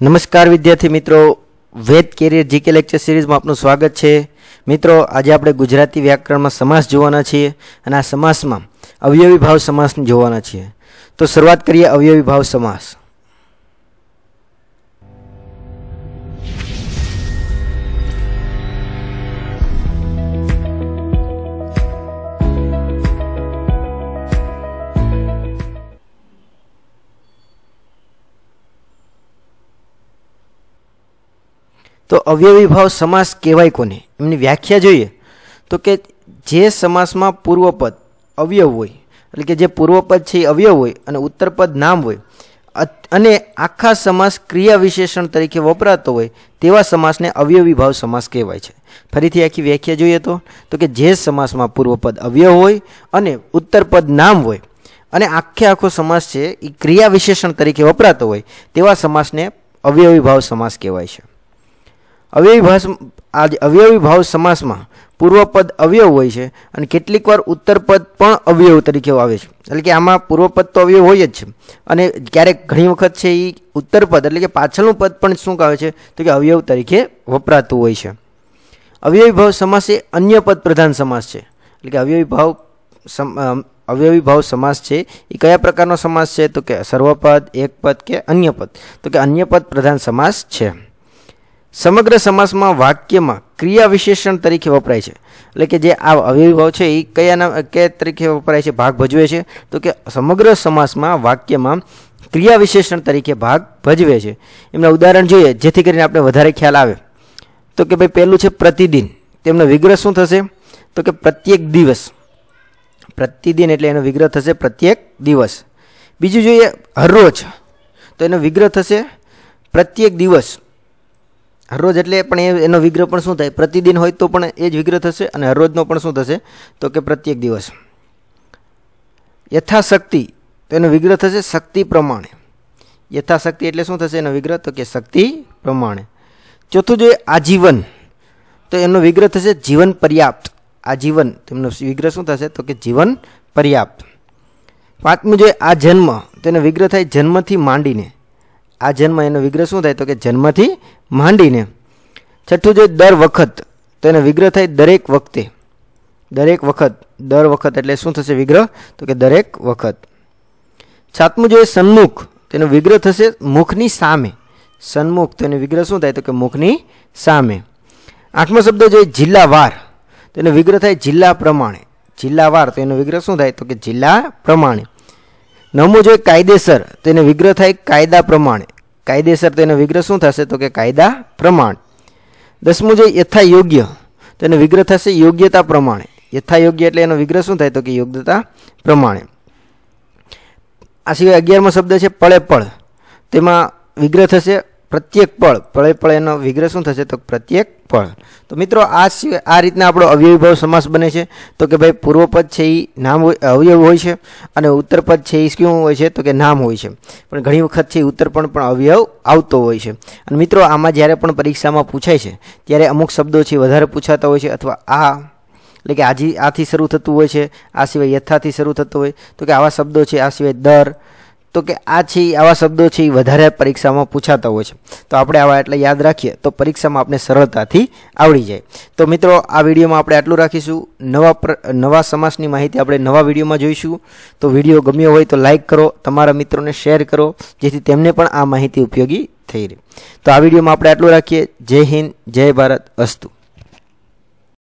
નમસ્કાર વિદ્યાર્થી મિત્રો વેદ કેરિયર જીકે લેક્ચર સિરીઝમાં આપનું સ્વાગત છે મિત્રો આજે આપણે ગુજરાતી વ્યાકરણમાં સમાસ જોવાના છીએ અને આ સમાસમાં અવયવી ભાવ સમાસ જોવાના છીએ તો શરૂઆત કરીએ અવયવી ભાવ સમાસ તો અવયવી ભાવ સમાસ કહેવાય કોને એમની વ્યાખ્યા જોઈએ તો કે જે સમાસમાં પૂર્વપદ અવયવ હોય એટલે કે જે પૂર્વપદ છે એ અવયવ હોય અને ઉત્તરપદ નામ હોય અને આખા સમાસ ક્રિયા વિશેષણ તરીકે વપરાતો હોય તેવા સમાસને અવયવી ભાવ સમાસ કહેવાય છે ફરીથી આખી વ્યાખ્યા જોઈએ તો તો કે જે સમાસમાં પૂર્વપદ અવયવ હોય અને ઉત્તરપદ નામ હોય અને આખે આખો સમાસ છે એ ક્રિયા વિશેષણ તરીકે વપરાતો હોય તેવા સમાસને અવયવી ભાવ સમાસ કહેવાય છે અવ્યયભવ આજ અવ્યયભવ સમાસમાં પૂર્વપદ અવ્યય હોય છે અને કેટલીકવાર ઉત્તરપદ પણ અવ્યય તરીકે આવે છે એટલે કે આમાં પૂર્વપદ તો અવ્યય હોય જ છે અને ક્યારેક ઘણી વખત છે ઈ ઉત્તરપદ એટલે કે પાછળનું પદ પણ શું કહેવાય છે તો કે અવ્યય તરીકે વપરાતું હોય છે અવ્યયભવ સમાસ એ અન્ય પદ પ્રધાન સમાસ છે એટલે કે અવ્યયભવ અવ્યયભવ સમાસ છે ઈ કયા પ્રકારનો સમાસ છે તો કે સર્વપદ એક પદ કે અન્ય પદ તો કે અન્ય પદ પ્રધાન સમાસ છે સમગ્ર સમાસમાં વાક્યમાં ક્રિયા વિશેષણ તરીકે વપરાય છે એટલે કે જે આ અવ્યવ હોય છે ઈ કયા નામ કે તરીકે વપરાય છે ભાગ ભજવે છે તો કે સમગ્ર સમાસમાં વાક્યમાં ક્રિયા વિશેષણ તરીકે ભાગ ભજવે છે એમને ઉદાહરણ જોઈએ જેથી કરીને આપને વધારે ખ્યાલ આવે તો કે ભાઈ પહેલું છે प्रतिदिन તેમનો વિગ્રહ શું થશે તો કે প্রত্যেক દિવસ प्रतिदिन એટલે એનો વિગ્રહ થશે প্রত্যেক દિવસ બીજું જોઈએ દરરોજ તો એનો વિગ્રહ થશે প্রত্যেক દિવસ અર રોજ એટલે પણ એનો વિગ્રહપણ શું થાય? પ્રતિદિન હોય તો પણ એ જ વિગ્રહ થશે અને દરરોજનો પણ શું થશે? તો કે প্রত্যেক દિવસ યથા શક્તિ તો એનો વિગ્રહ થશે શક્તિ પ્રમાણે યથા શક્તિ એટલે શું થશે એનો વિગ્રહ તો કે શક્તિ પ્રમાણે ચોથું જે આજીવન તો એનો વિગ્રહ થશે જીવન પર્યાપ્ત આજીવન તેમનો વિગ્રહ શું થશે તો કે જીવન પર્યાપ્ત પાંચમું જે આ જન્મ તો એનો વિગ્રહ થાય જન્મથી માંડીને આ જનમ એનો વિગ્રહ શું થાય તો કે જન્મથી માંડીને છઠ્ઠું જે દર વખત તેનો વિગ્રહ થાય દરેક વખતે દરેક વખત દર વખત એટલે શું થશે વિગ્રહ તો કે દરેક વખત સાતમુ જે સન્મુખ તેનો વિગ્રહ થશે મુખની સામે સન્મુખ તેનો વિગ્રહ શું થાય તો કે મુખની સામે આઠમું શબ્દ જે જિલ્લાવાર તેનો વિગ્રહ થાય જિલ્લા પ્રમાણે જિલ્લાવાર તેનો વિગ્રહ શું થાય તો કે જિલ્લા પ્રમાણે નમો જોઈએ કાયદેસર તેને વિગ્રહ થાય કાયદા પ્રમાણે કાયદેસર તેનો વિગ્રહ શું થશે તો કે કાયદા પ્રમાણ દસમું જોઈએ યથા યોગ્ય તેનો વિગ્રહ થશે યોગ્યતા પ્રમાણે યથા યોગ્ય એટલે એનો વિગ્રહ શું થાય તો કે યોગ્યતા પ્રમાણે આ સિવાય અગિયારમો શબ્દ છે પળે પળ તેમાં વિગ્રહ થશે પ્રત્યેક પળ પળે પળે એનો વિગ્રહ શું થશે તો પ્રત્યેક પળ તો મિત્રો આ સિવાય આ રીતના આપણો અવયવીભાવ સમાસ બને છે તો કે ભાઈ પૂર્વપદ છે એ નામ અવયવ હોય છે અને ઉત્તરપદ છે એ શું હોય છે તો કે નામ હોય છે પણ ઘણી વખત છે ઉત્તરપણ પણ અવયવ આવતો હોય છે અને મિત્રો આમાં જ્યારે પણ પરીક્ષામાં પૂછાય છે ત્યારે અમુક શબ્દો છે વધારે પૂછાતા હોય છે અથવા આ એટલે કે આજી આથી શરૂ થતું હોય છે આ સિવાય યથાથી શરૂ થતું હોય તો કે આવા શબ્દો છે આ સિવાય દર તો કે આ છે આવા શબ્દો છે વધારે પરીક્ષામાં પૂછાતા હોય છે તો આપણે આવા એટલે યાદ રાખીએ તો પરીક્ષામાં આપને સરળતાથી આવડી જાય તો મિત્રો આ વિડિયોમાં આપણે આટલું રાખીશું નવા નવા સમાસની માહિતી આપણે નવા વિડિયોમાં જોઈશું તો વિડિયો ગમ્યો હોય તો લાઈક કરો તમારા મિત્રોને શેર કરો જેથી તેમને પણ આ માહિતી ઉપયોગી થઈ રહે તો આ વિડિયોમાં આપણે આટલું રાખીએ જય હિન્દ જય ભારત અસ્તુ